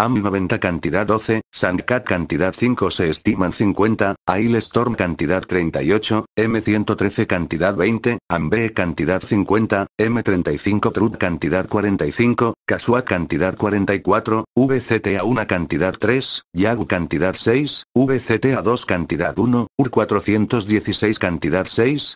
AM90 cantidad 12, Sandcat cantidad 5 se estiman 50, Ail Storm cantidad 38, M113 cantidad 20, AMBE cantidad 50, M35 Trud cantidad 45, Casua cantidad 44, VCTA 1 cantidad 3, Yagu cantidad 6, VCTA 2 cantidad 1, UR416 cantidad 6,